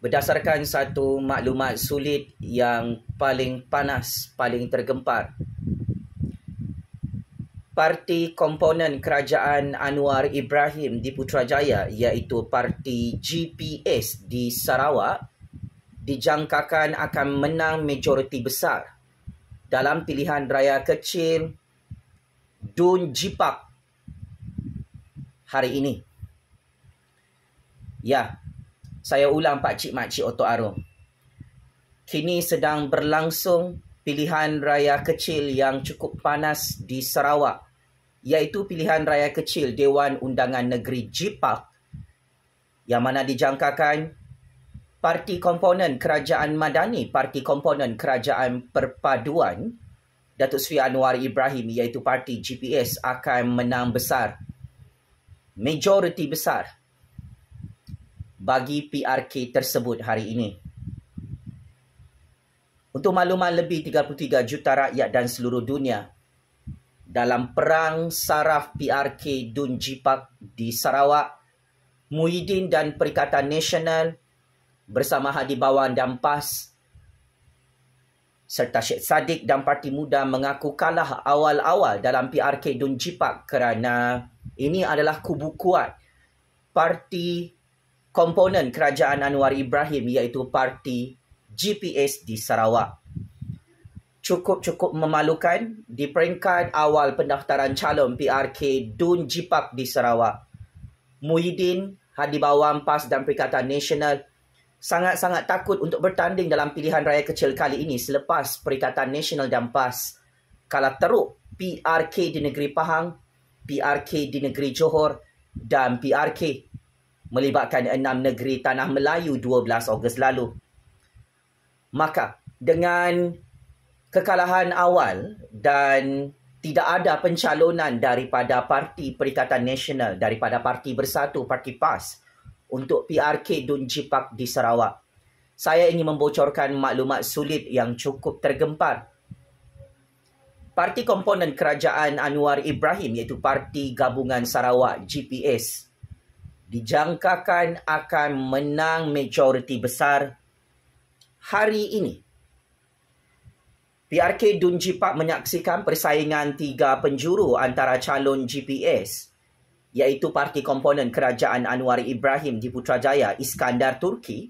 berdasarkan satu maklumat sulit yang paling panas, paling tergempar. Parti komponen kerajaan Anwar Ibrahim di Putrajaya iaitu parti GPS di Sarawak dijangkakan akan menang majoriti besar dalam pilihan raya kecil Dun Jipak hari ini. Ya, saya ulang Pak Cik Mak Cik Otto Arum. Kini sedang berlangsung pilihan raya kecil yang cukup panas di Sarawak iaitu pilihan raya kecil Dewan Undangan Negeri Jipak yang mana dijangkakan parti komponen Kerajaan Madani, parti komponen Kerajaan Perpaduan Datuk Sri Anwar Ibrahim iaitu parti GPS akan menang besar majoriti besar bagi PRK tersebut hari ini. Untuk makluman lebih 33 juta rakyat dan seluruh dunia dalam perang saraf PRK Dun Jipak di Sarawak, Muhyiddin dan Perikatan Nasional bersama Hadi Bawan dan PAS serta Syed Saddiq dan Parti Muda mengaku kalah awal-awal dalam PRK Dun Jipak kerana ini adalah kubu kuat Parti komponen kerajaan Anwar Ibrahim iaitu parti GPS di Sarawak. Cukup-cukup memalukan di peringkat awal pendaftaran calon PRK Dun Jipak di Sarawak. Muhyiddin, Hadi Bawang, PAS dan Perikatan Nasional sangat-sangat takut untuk bertanding dalam pilihan raya kecil kali ini selepas Perikatan Nasional dan PAS kalah teruk PRK di negeri Pahang, PRK di negeri Johor dan PRK melibatkan enam negeri tanah Melayu 12 Ogos lalu. Maka dengan kekalahan awal dan tidak ada pencalonan daripada Parti Perikatan Nasional, daripada Parti Bersatu, Parti PAS untuk PRK Dun Jipak di Sarawak. Saya ingin membocorkan maklumat sulit yang cukup tergempar. Parti komponen kerajaan Anwar Ibrahim iaitu Parti Gabungan Sarawak GPS dijangkakan akan menang majoriti besar hari ini. PRK Dun Jipak menyaksikan persaingan tiga penjuru antara calon GPS iaitu Parti Komponen Kerajaan Anwar Ibrahim di Putrajaya Iskandar Turki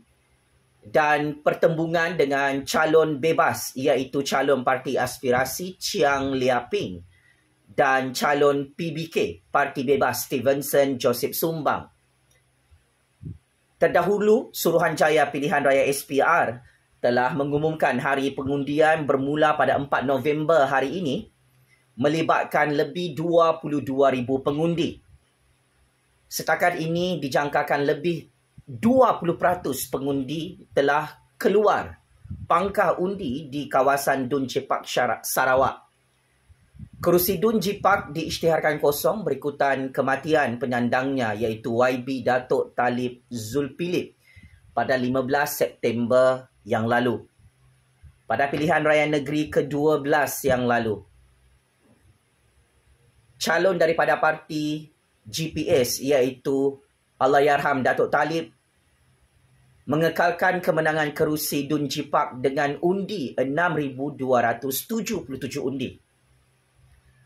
dan pertembungan dengan calon bebas iaitu calon Parti Aspirasi Chiang Ping dan calon PBK Parti Bebas Stevenson Joseph Sumbang. Terdahulu, Suruhanjaya Pilihan Raya SPR telah mengumumkan hari pengundian bermula pada 4 November hari ini melibatkan lebih 22,000 pengundi. Setakat ini dijangkakan lebih 20% pengundi telah keluar pangkah undi di kawasan Dun Cepak Sarawak. Kerusi Dun Jipak diisytiharkan kosong berikutan kematian penyandangnya iaitu YB Datuk Talib Zulpilip pada 15 September yang lalu. Pada pilihan raya negeri ke-12 yang lalu. Calon daripada parti GPS iaitu Allahyarham Datuk Talib mengekalkan kemenangan kerusi Dun Jipak dengan undi 6,277 undi.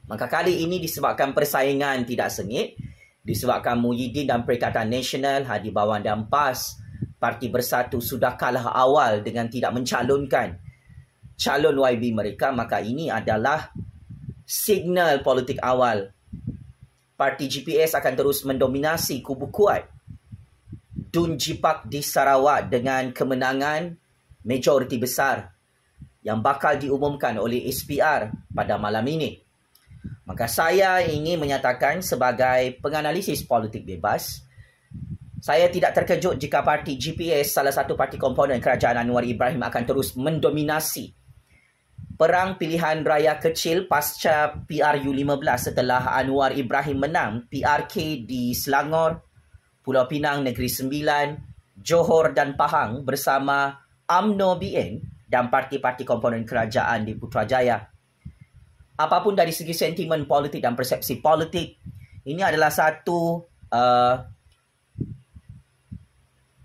Maka kali ini disebabkan persaingan tidak sengit, disebabkan Muhyiddin dan Perikatan Nasional Hadi Bawang dan PAS Parti Bersatu sudah kalah awal dengan tidak mencalonkan calon YB mereka, maka ini adalah signal politik awal Parti GPS akan terus mendominasi kubu kuat Dun Jipak di Sarawak dengan kemenangan majoriti besar yang bakal diumumkan oleh SPR pada malam ini. Maka saya ingin menyatakan sebagai penganalisis politik bebas, saya tidak terkejut jika parti GPS salah satu parti komponen kerajaan Anwar Ibrahim akan terus mendominasi perang pilihan raya kecil pasca PRU15 setelah Anwar Ibrahim menang PRK di Selangor, Pulau Pinang Negeri Sembilan, Johor dan Pahang bersama AMNO BN dan parti-parti komponen kerajaan di Putrajaya apapun dari segi sentimen politik dan persepsi politik ini adalah satu uh,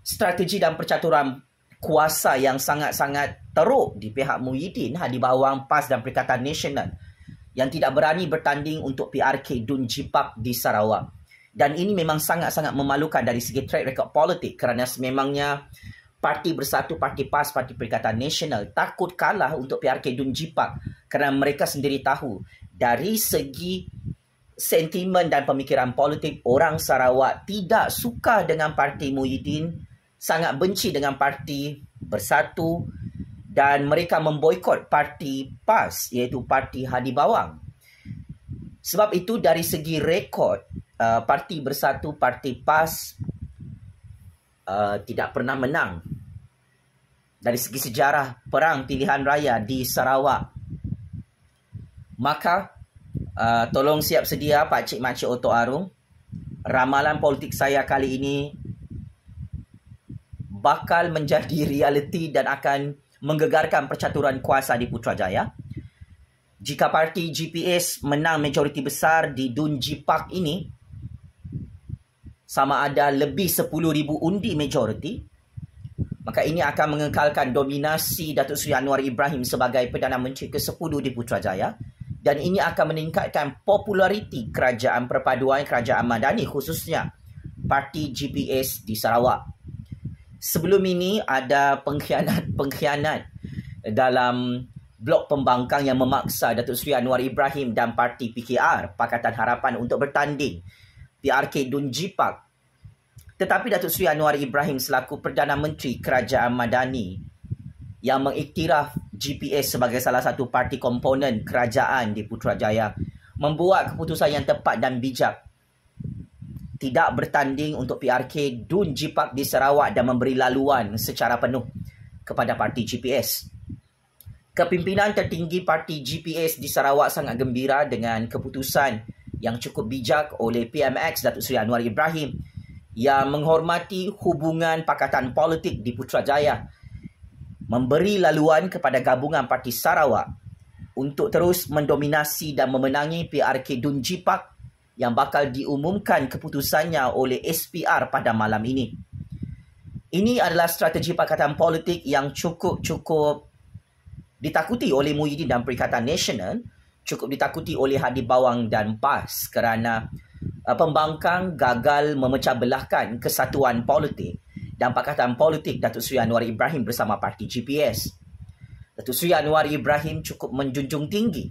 strategi dan percaturan kuasa yang sangat-sangat teruk di pihak Muhyiddin ha, di bawah PAS dan Perikatan Nasional yang tidak berani bertanding untuk PRK Dun Jipak di Sarawak. Dan ini memang sangat-sangat memalukan dari segi track record politik kerana sememangnya Parti Bersatu, Parti PAS, Parti Perikatan Nasional takut kalah untuk PRK Dun Jipak kerana mereka sendiri tahu dari segi sentimen dan pemikiran politik orang Sarawak tidak suka dengan Parti Muhyiddin sangat benci dengan Parti Bersatu dan mereka memboikot Parti PAS iaitu Parti Hadi Bawang sebab itu dari segi rekod uh, Parti Bersatu, Parti PAS, Uh, tidak pernah menang dari segi sejarah perang pilihan raya di Sarawak. Maka uh, tolong siap sedia Pak Cik Mak Cik Oto Arung. Ramalan politik saya kali ini bakal menjadi realiti dan akan menggegarkan percaturan kuasa di Putrajaya. Jika parti GPS menang majoriti besar di Dunjipak ini, sama ada lebih 10,000 undi majoriti, maka ini akan mengekalkan dominasi Datuk Seri Anwar Ibrahim sebagai Perdana Menteri ke-10 di Putrajaya dan ini akan meningkatkan populariti kerajaan perpaduan kerajaan Madani khususnya parti GPS di Sarawak. Sebelum ini ada pengkhianat-pengkhianat dalam blok pembangkang yang memaksa Datuk Seri Anwar Ibrahim dan parti PKR Pakatan Harapan untuk bertanding PRK Dun Jipak. Tetapi Datuk Seri Anwar Ibrahim selaku Perdana Menteri Kerajaan Madani yang mengiktiraf GPS sebagai salah satu parti komponen kerajaan di Putrajaya membuat keputusan yang tepat dan bijak tidak bertanding untuk PRK Dun Jipak di Sarawak dan memberi laluan secara penuh kepada parti GPS. Kepimpinan tertinggi parti GPS di Sarawak sangat gembira dengan keputusan yang cukup bijak oleh PMX Datuk Seri Anwar Ibrahim yang menghormati hubungan pakatan politik di Putrajaya memberi laluan kepada gabungan parti Sarawak untuk terus mendominasi dan memenangi PRK Dun Jipak yang bakal diumumkan keputusannya oleh SPR pada malam ini. Ini adalah strategi pakatan politik yang cukup-cukup ditakuti oleh Muhyiddin dan Perikatan Nasional cukup ditakuti oleh Hadi Bawang dan PAS kerana uh, pembangkang gagal memecah belahkan kesatuan politik dan pakatan politik Datuk Sri Anwar Ibrahim bersama parti GPS. Datuk Sri Anwar Ibrahim cukup menjunjung tinggi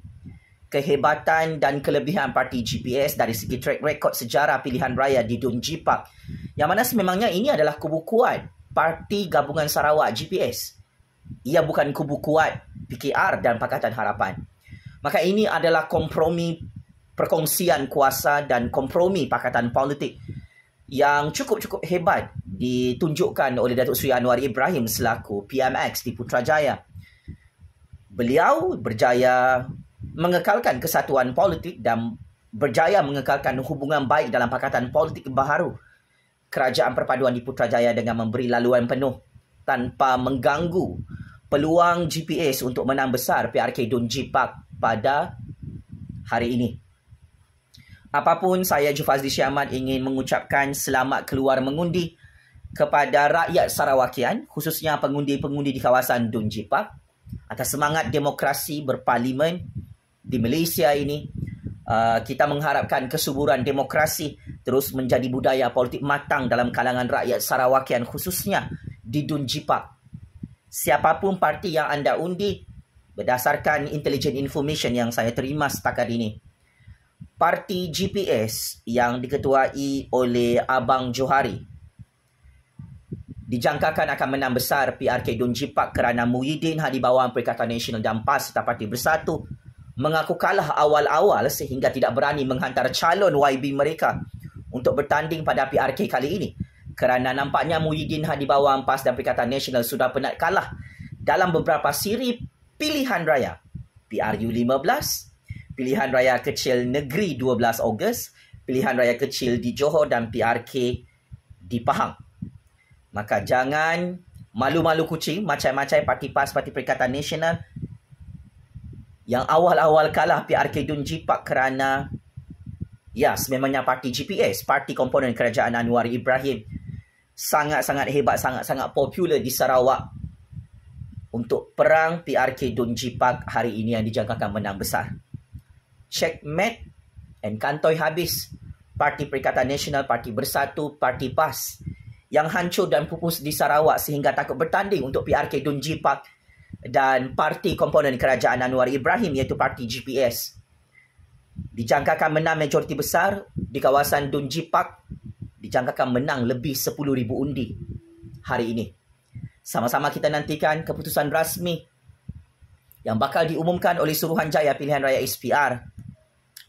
kehebatan dan kelebihan parti GPS dari segi track record sejarah pilihan raya di Dun Jipak yang mana sememangnya ini adalah kubu kuat Parti Gabungan Sarawak GPS. Ia bukan kubu kuat PKR dan Pakatan Harapan. Maka ini adalah kompromi perkongsian kuasa dan kompromi pakatan politik yang cukup-cukup hebat ditunjukkan oleh Datuk Sri Anwar Ibrahim selaku PMX di Putrajaya. Beliau berjaya mengekalkan kesatuan politik dan berjaya mengekalkan hubungan baik dalam pakatan politik baharu Kerajaan Perpaduan di Putrajaya dengan memberi laluan penuh tanpa mengganggu peluang GPS untuk menang besar PRK Dun Jipak pada hari ini. Apapun saya Jufazli Syamat ingin mengucapkan selamat keluar mengundi kepada rakyat Sarawakian khususnya pengundi-pengundi di kawasan Dun Jipak atas semangat demokrasi berparlimen di Malaysia ini uh, kita mengharapkan kesuburan demokrasi terus menjadi budaya politik matang dalam kalangan rakyat Sarawakian khususnya di Dun Jipak. Siapapun parti yang anda undi, berdasarkan intelligent information yang saya terima setakat ini. Parti GPS yang diketuai oleh Abang Johari dijangkakan akan menang besar PRK Dun Jipak kerana Muhyiddin di bawah Perikatan Nasional dan PAS serta Parti Bersatu mengaku kalah awal-awal sehingga tidak berani menghantar calon YB mereka untuk bertanding pada PRK kali ini kerana nampaknya Muhyiddin di bawah PAS dan Perikatan Nasional sudah penat kalah dalam beberapa siri pilihan raya PRU 15, pilihan raya kecil negeri 12 Ogos, pilihan raya kecil di Johor dan PRK di Pahang. Maka jangan malu-malu kucing macam-macam parti PAS, parti Perikatan Nasional yang awal-awal kalah PRK Dun Jipak kerana ya yes, sememangnya parti GPS, parti komponen kerajaan Anwar Ibrahim sangat-sangat hebat, sangat-sangat popular di Sarawak untuk perang PRK Dun Jipak hari ini yang dijangkakan menang besar. Checkmate and kantoi habis Parti Perikatan Nasional, Parti Bersatu, Parti PAS yang hancur dan pupus di Sarawak sehingga takut bertanding untuk PRK Dun Jipak dan parti komponen kerajaan Anwar Ibrahim iaitu parti GPS. Dijangkakan menang majoriti besar di kawasan Dun Jipak dijangkakan menang lebih 10,000 undi hari ini sama-sama kita nantikan keputusan rasmi yang bakal diumumkan oleh Suruhanjaya Pilihan Raya SPR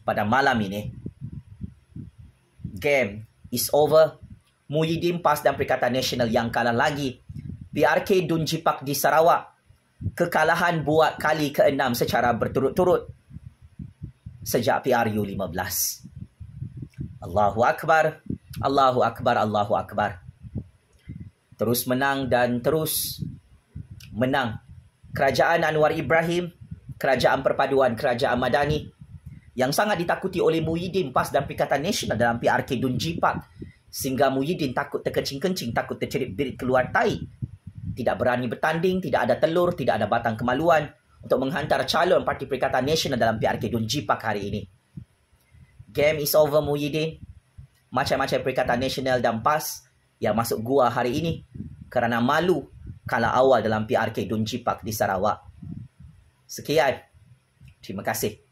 pada malam ini. Game is over. Muhyiddin PAS dan Perikatan Nasional yang kalah lagi. PRK Dun Jipak di Sarawak. Kekalahan buat kali ke-6 secara berturut-turut sejak PRU 15. Allahu Akbar. Allahu Akbar. Allahu Akbar. Allahu Akbar terus menang dan terus menang. Kerajaan Anwar Ibrahim, kerajaan perpaduan, kerajaan Madani yang sangat ditakuti oleh Muhyiddin PAS dan Perikatan Nasional dalam PRK Dun Jipak sehingga Muhyiddin takut terkencing-kencing, takut tercerit birit keluar tai. Tidak berani bertanding, tidak ada telur, tidak ada batang kemaluan untuk menghantar calon Parti Perikatan Nasional dalam PRK Dun Jipak hari ini. Game is over Muhyiddin. Macam-macam Perikatan Nasional dan PAS yang masuk gua hari ini kerana malu kalah awal dalam PRK Dun di Sarawak. Sekian. Terima kasih.